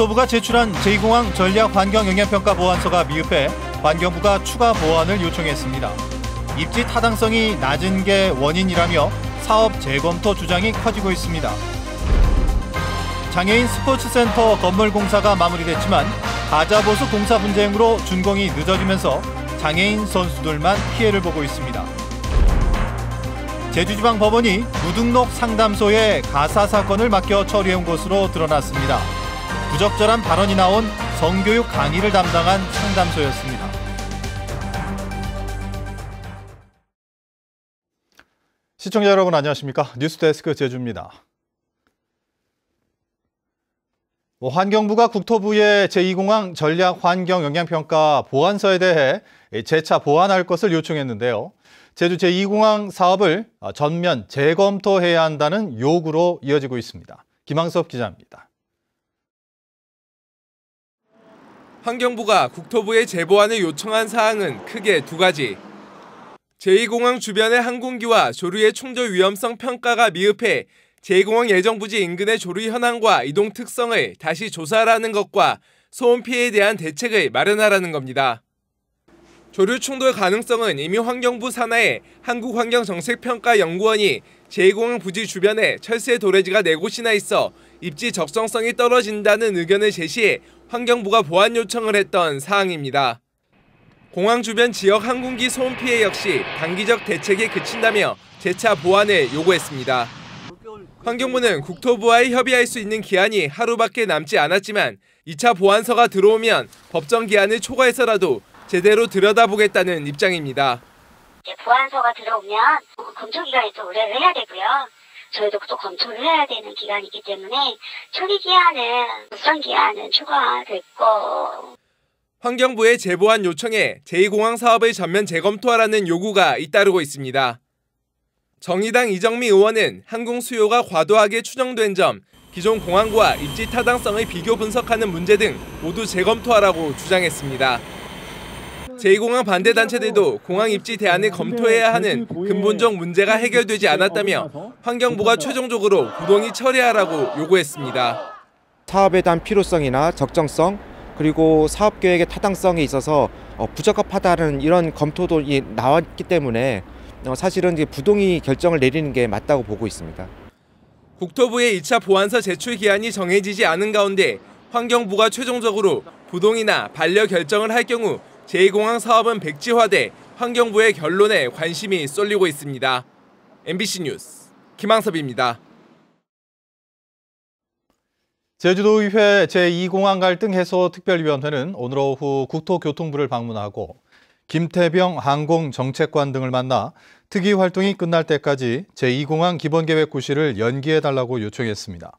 국토부가 제출한 제2공항 전략 환경 영향평가 보안서가 미흡해 환경부가 추가 보안을 요청했습니다. 입지 타당성이 낮은 게 원인이라며 사업 재검토 주장이 커지고 있습니다. 장애인 스포츠센터 건물 공사가 마무리됐지만 가자보수 공사 분쟁으로 준공이 늦어지면서 장애인 선수들만 피해를 보고 있습니다. 제주지방법원이 무등록 상담소에 가사 사건을 맡겨 처리해온 것으로 드러났습니다. 부적절한 발언이 나온 성교육 강의를 담당한 상담소였습니다. 시청자 여러분 안녕하십니까? 뉴스데스크 제주입니다. 뭐, 환경부가 국토부의 제2공항 전략 환경 영향평가 보완서에 대해 재차 보완할 것을 요청했는데요. 제주 제2공항 사업을 전면 재검토해야 한다는 요구로 이어지고 있습니다. 김항섭 기자입니다. 환경부가 국토부에 제보안을 요청한 사항은 크게 두 가지. 제2공항 주변의 항공기와 조류의 충돌 위험성 평가가 미흡해 제2공항 예정 부지 인근의 조류 현황과 이동 특성을 다시 조사하라는 것과 소음 피해에 대한 대책을 마련하라는 겁니다. 조류 충돌 가능성은 이미 환경부 산하의 한국환경정책평가연구원이 제2공항 부지 주변에 철새 도래지가 4곳이나 있어 입지 적성성이 떨어진다는 의견을 제시해 환경부가 보완 요청을 했던 사항입니다. 공항 주변 지역 항공기 소음 피해 역시 단기적 대책에 그친다며 재차 보완을 요구했습니다. 환경부는 국토부와의 협의할 수 있는 기한이 하루밖에 남지 않았지만 2차 보완서가 들어오면 법정 기한을 초과해서라도 제대로 들여다보겠다는 입장입니다. 보완서가 들어오면 뭐 검토 기간이 좀오래 해야 되고요. 저희도 또 검토를 해야 되는 기간이기 때문에 처리 기한은 우선 기한은 초과됐고 환경부의 제보한 요청에 제2공항 사업을 전면 재검토하라는 요구가 잇따르고 있습니다. 정의당 이정미 의원은 항공 수요가 과도하게 추정된 점, 기존 공항과 입지 타당성의 비교 분석하는 문제 등 모두 재검토하라고 주장했습니다. 제2공항 반대 단체들도 공항 입지 대안을 네, 검토해야 네, 하는 네, 근본적 문제가 해결되지 않았다며 환경부가 최종적으로 구동이 처리하라고 요구했습니다. 사업에 대한 필요성이나 적정성 그리고 사업 계획의 타당성에 있어서 어, 부적합하다는 이런 검토도 나왔기 때문에 어, 사실은 부동의 결정을 내리는 게 맞다고 보고 있습니다. 국토부의 2차 보안서 제출 기한이 정해지지 않은 가운데 환경부가 최종적으로 부동이나 반려 결정을 할 경우 제2공항 사업은 백지화돼 환경부의 결론에 관심이 쏠리고 있습니다. MBC 뉴스 김항섭입니다. 제주도의회 제2공항 갈등 해소 특별위원회는 오늘 오후 국토교통부를 방문하고 김태병 항공정책관 등을 만나 특위 활동이 끝날 때까지 제2공항 기본계획 구시를 연기해달라고 요청했습니다.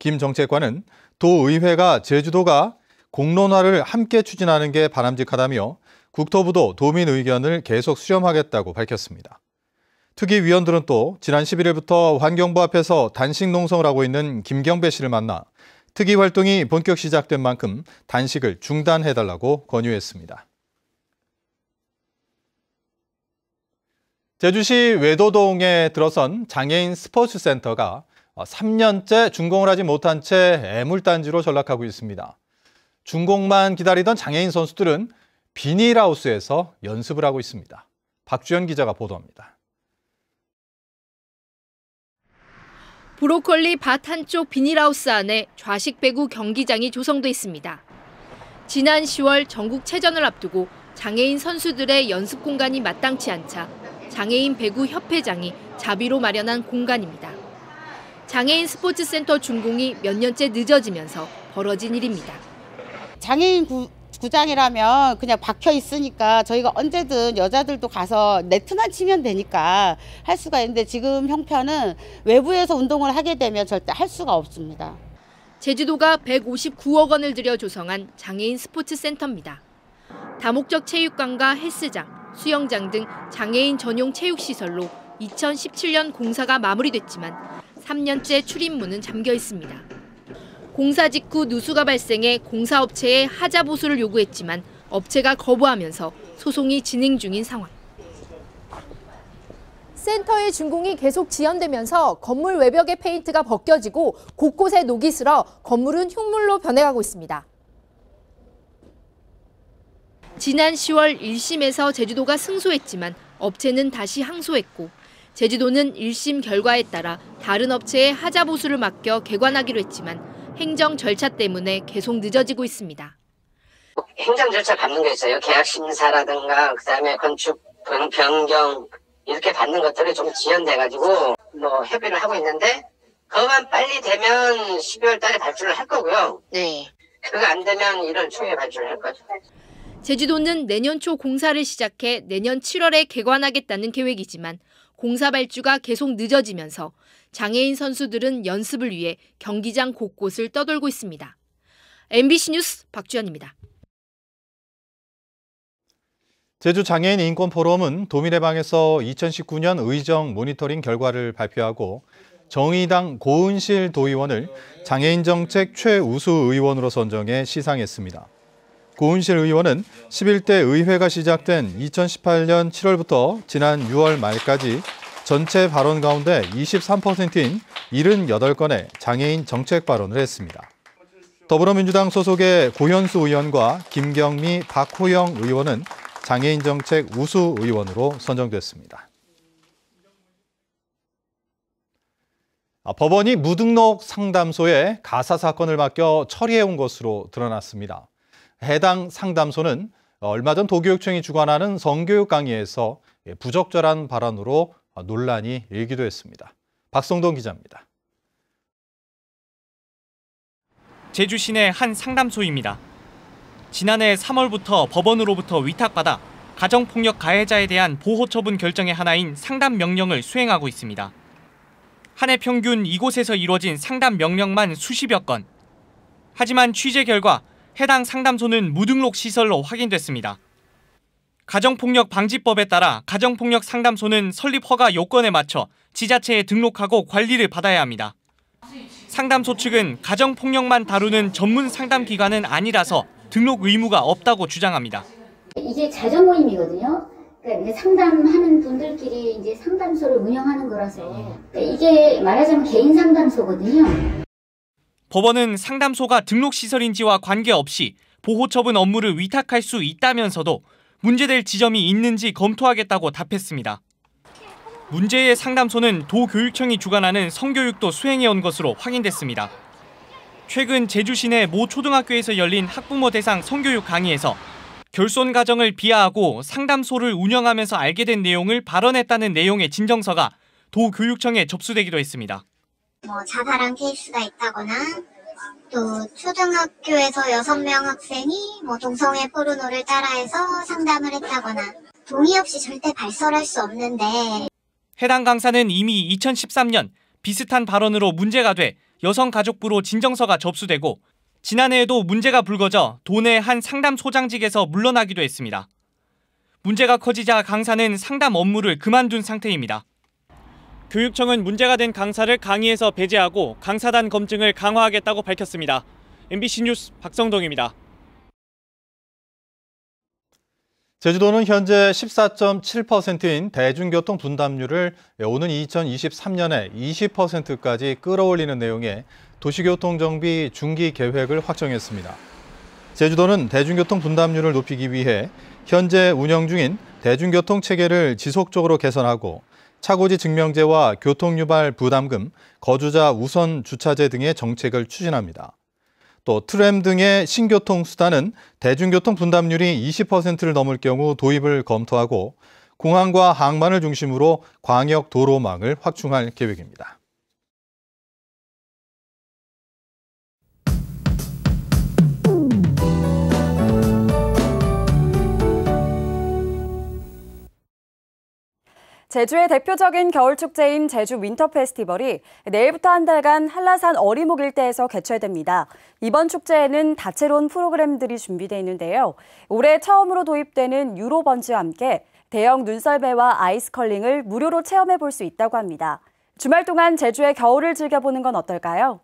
김 정책관은 도의회가 제주도가 공론화를 함께 추진하는 게 바람직하다며 국토부도 도민 의견을 계속 수렴하겠다고 밝혔습니다. 특위 위원들은 또 지난 11일부터 환경부 앞에서 단식 농성을 하고 있는 김경배 씨를 만나 특위 활동이 본격 시작된 만큼 단식을 중단해달라고 권유했습니다. 제주시 외도동에 들어선 장애인 스포츠센터가 3년째 준공을 하지 못한 채 애물단지로 전락하고 있습니다. 중공만 기다리던 장애인 선수들은 비닐하우스에서 연습을 하고 있습니다. 박주현 기자가 보도합니다. 브로콜리 밭 한쪽 비닐하우스 안에 좌식 배구 경기장이 조성돼 있습니다. 지난 10월 전국 체전을 앞두고 장애인 선수들의 연습 공간이 마땅치 않자 장애인 배구 협회장이 자비로 마련한 공간입니다. 장애인 스포츠센터 준공이 몇 년째 늦어지면서 벌어진 일입니다. 장애인 구, 구장이라면 그냥 박혀 있으니까 저희가 언제든 여자들도 가서 네트만 치면 되니까 할 수가 있는데 지금 형편은 외부에서 운동을 하게 되면 절대 할 수가 없습니다. 제주도가 159억 원을 들여 조성한 장애인 스포츠 센터입니다. 다목적 체육관과 헬스장, 수영장 등 장애인 전용 체육시설로 2017년 공사가 마무리됐지만 3년째 출입문은 잠겨 있습니다. 공사 직후 누수가 발생해 공사업체에 하자 보수를 요구했지만 업체가 거부하면서 소송이 진행 중인 상황. 센터의 준공이 계속 지연되면서 건물 외벽의 페인트가 벗겨지고 곳곳에 녹이 슬어 건물은 흉물로 변해가고 있습니다. 지난 10월 1심에서 제주도가 승소했지만 업체는 다시 항소했고 제주도는 1심 결과에 따라 다른 업체에 하자 보수를 맡겨 개관하기로 했지만 행정 절차 때문에 계속 늦어지고 있습니다. 행정 절차 받는 게 있어요. 계약 심사라든가 그다음에 건축 변경 이렇게 받는 것들이 좀 지연돼가지고 뭐 협의를 하고 있는데 그만 빨리 되면 12월 달에 발주를 할 거고요. 네. 그거 안 되면 1월 초에 발주를 할 거죠. 제주도는 내년 초 공사를 시작해 내년 7월에 개관하겠다는 계획이지만 공사 발주가 계속 늦어지면서 장애인 선수들은 연습을 위해 경기장 곳곳을 떠돌고 있습니다. MBC 뉴스 박주현입니다. 제주 장애인 인권 포럼은 도민해방에서 2019년 의정 모니터링 결과를 발표하고 정의당 고은실 도의원을 장애인 정책 최우수 의원으로 선정해 시상했습니다. 고은실 의원은 11대 의회가 시작된 2018년 7월부터 지난 6월 말까지 전체 발언 가운데 23%인 78건의 장애인 정책 발언을 했습니다. 더불어민주당 소속의 고현수 의원과 김경미, 박호영 의원은 장애인 정책 우수 의원으로 선정됐습니다. 아, 법원이 무등록 상담소에 가사 사건을 맡겨 처리해온 것으로 드러났습니다. 해당 상담소는 얼마 전 도교육청이 주관하는 성교육 강의에서 부적절한 발언으로 아, 논란이 일기도 했습니다. 박성동 기자입니다. 제주 시내 한 상담소입니다. 지난해 3월부터 법원으로부터 위탁받아 가정폭력 가해자에 대한 보호처분 결정의 하나인 상담 명령을 수행하고 있습니다. 한 해 평균 이곳에서 이뤄진 상담 명령만 수십여 건. 하지만 취재 결과 해당 상담소는 무등록 시설로 확인됐습니다. 가정폭력 방지법에 따라 가정폭력 상담소는 설립 허가 요건에 맞춰 지자체에 등록하고 관리를 받아야 합니다. 상담소 측은 가정폭력만 다루는 전문 상담 기관은 아니라서 등록 의무가 없다고 주장합니다. 이게 자전 모임이거든요. 그러니까 상담하는 분들끼리 이제 상담소를 운영하는 거라서 그러니까 이게 말하자면 개인 상담소거든요. 법원은 상담소가 등록 시설인지와 관계없이 보호처분 업무를 위탁할 수 있다면서도 문제될 지점이 있는지 검토하겠다고 답했습니다. 문제의 상담소는 도교육청이 주관하는 성교육도 수행해온 것으로 확인됐습니다. 최근 제주시내 모 초등학교에서 열린 학부모 대상 성교육 강의에서 결손 가정을 비하하고 상담소를 운영하면서 알게 된 내용을 발언했다는 내용의 진정서가 도교육청에 접수되기도 했습니다. 뭐 자살한 케이스가 있다거나 또 초등학교에서 여섯 명 학생이 뭐 동성애 포르노를 따라해서 상담을 했다거나 동의 없이 절대 발설할 수 없는데 해당 강사는 이미 2013년 비슷한 발언으로 문제가 돼 여성가족부로 진정서가 접수되고 지난해에도 문제가 불거져 도내 한 상담 소장직에서 물러나기도 했습니다. 문제가 커지자 강사는 상담 업무를 그만둔 상태입니다. 교육청은 문제가 된 강사를 강의에서 배제하고 강사단 검증을 강화하겠다고 밝혔습니다. MBC 뉴스 박성동입니다. 제주도는 현재 14.7%인 대중교통 분담률을 오는 2023년에 20%까지 끌어올리는 내용의 도시교통 정비 중기 계획을 확정했습니다. 제주도는 대중교통 분담률을 높이기 위해 현재 운영 중인 대중교통 체계를 지속적으로 개선하고 차고지 증명제와 교통유발 부담금, 거주자 우선 주차제 등의 정책을 추진합니다. 또 트램 등의 신교통 수단은 대중교통 분담률이 20%를 넘을 경우 도입을 검토하고 공항과 항만을 중심으로 광역 도로망을 확충할 계획입니다. 제주의 대표적인 겨울 축제인 제주 윈터 페스티벌이 내일부터 한 달간 한라산 어리목 일대에서 개최됩니다. 이번 축제에는 다채로운 프로그램들이 준비되어 있는데요. 올해 처음으로 도입되는 유로번지와 함께 대형 눈썰매와 아이스컬링을 무료로 체험해 볼 수 있다고 합니다. 주말 동안 제주의 겨울을 즐겨보는 건 어떨까요?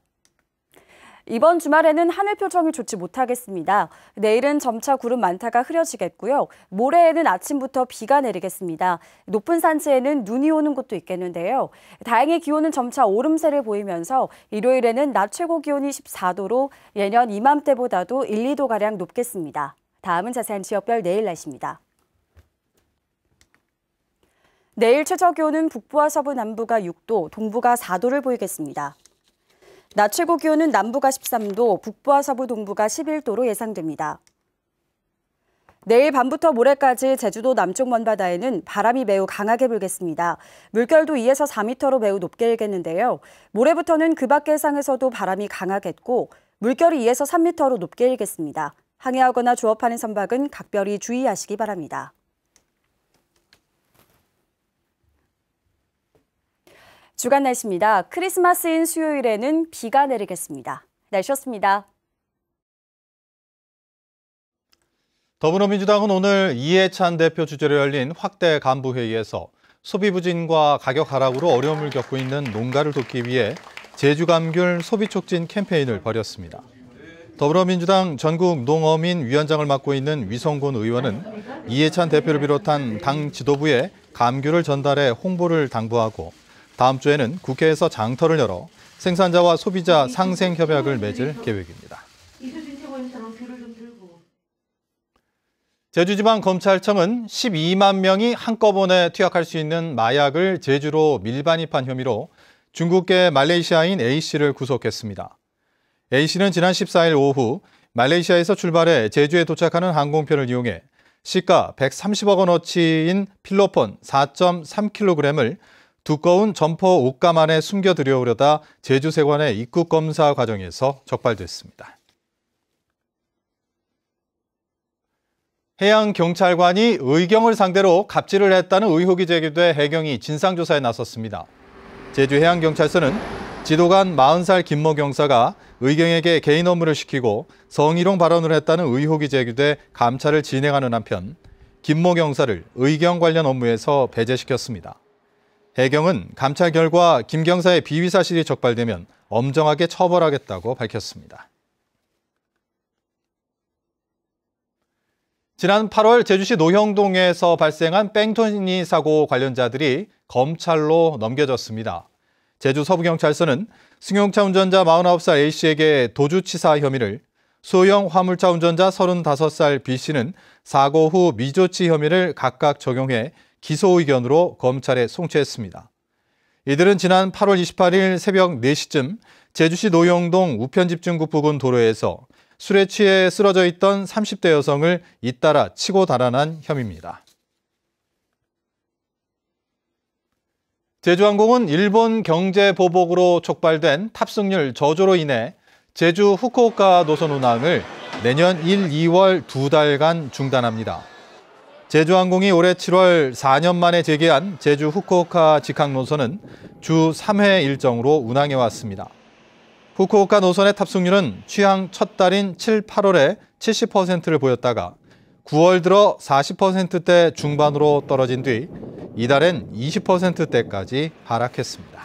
이번 주말에는 하늘 표정이 좋지 못하겠습니다. 내일은 점차 구름 많다가 흐려지겠고요. 모레에는 아침부터 비가 내리겠습니다. 높은 산지에는 눈이 오는 곳도 있겠는데요. 다행히 기온은 점차 오름세를 보이면서 일요일에는 낮 최고 기온이 14도로 예년 이맘때보다도 1, 2도가량 높겠습니다. 다음은 자세한 지역별 내일 날씨입니다. 내일 최저 기온은 북부와 서부 남부가 6도, 동부가 4도를 보이겠습니다. 낮 최고 기온은 남부가 13도, 북부와 서부 동부가 11도로 예상됩니다. 내일 밤부터 모레까지 제주도 남쪽 먼바다에는 바람이 매우 강하게 불겠습니다. 물결도 2에서 4미터로 매우 높게 일겠는데요. 모레부터는 그 밖의 해상에서도 바람이 강하겠고 물결이 2에서 3미터로 높게 일겠습니다. 항해하거나 조업하는 선박은 각별히 주의하시기 바랍니다. 주간 날씨입니다. 크리스마스인 수요일에는 비가 내리겠습니다. 날씨였습니다. 더불어민주당은 오늘 이해찬 대표 주재로 열린 확대 간부회의에서 소비 부진과 가격 하락으로 어려움을 겪고 있는 농가를 돕기 위해 제주감귤 소비 촉진 캠페인을 벌였습니다. 더불어민주당 전국 농어민 위원장을 맡고 있는 위성곤 의원은 이해찬 대표를 비롯한 당 지도부에 감귤을 전달해 홍보를 당부하고 다음 주에는 국회에서 장터를 열어 생산자와 소비자 상생 협약을 맺을 계획입니다. 제주지방검찰청은 12만 명이 한꺼번에 투약할 수 있는 마약을 제주로 밀반입한 혐의로 중국계 말레이시아인 A씨를 구속했습니다. A씨는 지난 14일 오후 말레이시아에서 출발해 제주에 도착하는 항공편을 이용해 시가 130억 원어치인 필로폰 4.3kg을 두꺼운 점퍼 옷감 안에 숨겨 들여오려다 제주세관의 입국 검사 과정에서 적발됐습니다. 해양경찰관이 의경을 상대로 갑질을 했다는 의혹이 제기돼 해경이 진상조사에 나섰습니다. 제주해양경찰서는 지도관 40살 김모 경사가 의경에게 개인 업무를 시키고 성희롱 발언을 했다는 의혹이 제기돼 감찰을 진행하는 한편 김모 경사를 의경 관련 업무에서 배제시켰습니다. 해경은 감찰 결과 김경사의 비위 사실이 적발되면 엄정하게 처벌하겠다고 밝혔습니다. 지난 8월 제주시 노형동에서 발생한 뺑토니 사고 관련자들이 검찰로 넘겨졌습니다. 제주 서부경찰서는 승용차 운전자 49살 A씨에게 도주치사 혐의를 소형 화물차 운전자 35살 B씨는 사고 후 미조치 혐의를 각각 적용해 기소 의견으로 검찰에 송치했습니다. 이들은 지난 8월 28일 새벽 4시쯤 제주시 노영동 우편집중구 부근 도로에서 술에 취해 쓰러져 있던 30대 여성을 잇따라 치고 달아난 혐의입니다. 제주항공은 일본 경제 보복으로 촉발된 탑승률 저조로 인해 제주 후쿠오카 노선 운항을 내년 1, 2월 두 달간 중단합니다. 제주항공이 올해 7월 4년 만에 재개한 제주 후쿠오카 직항 노선은 주 3회 일정으로 운항해 왔습니다. 후쿠오카 노선의 탑승률은 취항 첫 달인 7, 8월에 70%를 보였다가 9월 들어 40%대 중반으로 떨어진 뒤 이달엔 20%대까지 하락했습니다.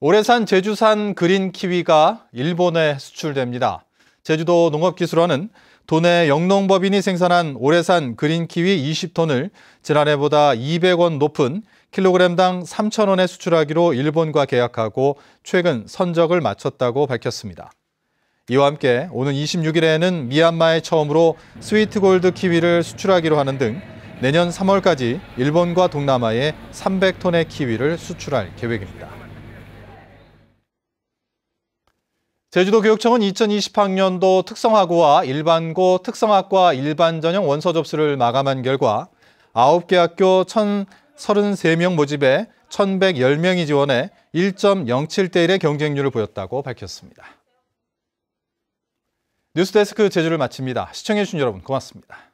올해산 제주산 그린 키위가 일본에 수출됩니다. 제주도 농업기술원은 도내 영농법인이 생산한 오래산 그린키위 20톤을 지난해보다 200원 높은 킬로그램당 3,000원에 수출하기로 일본과 계약하고 최근 선적을 마쳤다고 밝혔습니다. 이와 함께 오는 26일에는 미얀마에 처음으로 스위트 골드 키위를 수출하기로 하는 등 내년 3월까지 일본과 동남아에 300톤의 키위를 수출할 계획입니다. 제주도교육청은 2020학년도 특성화고와 일반고, 특성학과 일반 전형 원서 접수를 마감한 결과 9개 학교 1,033명 모집에 1,110명이 지원해 1.07대 1의 경쟁률을 보였다고 밝혔습니다. 뉴스데스크 제주를 마칩니다. 시청해주신 여러분 고맙습니다.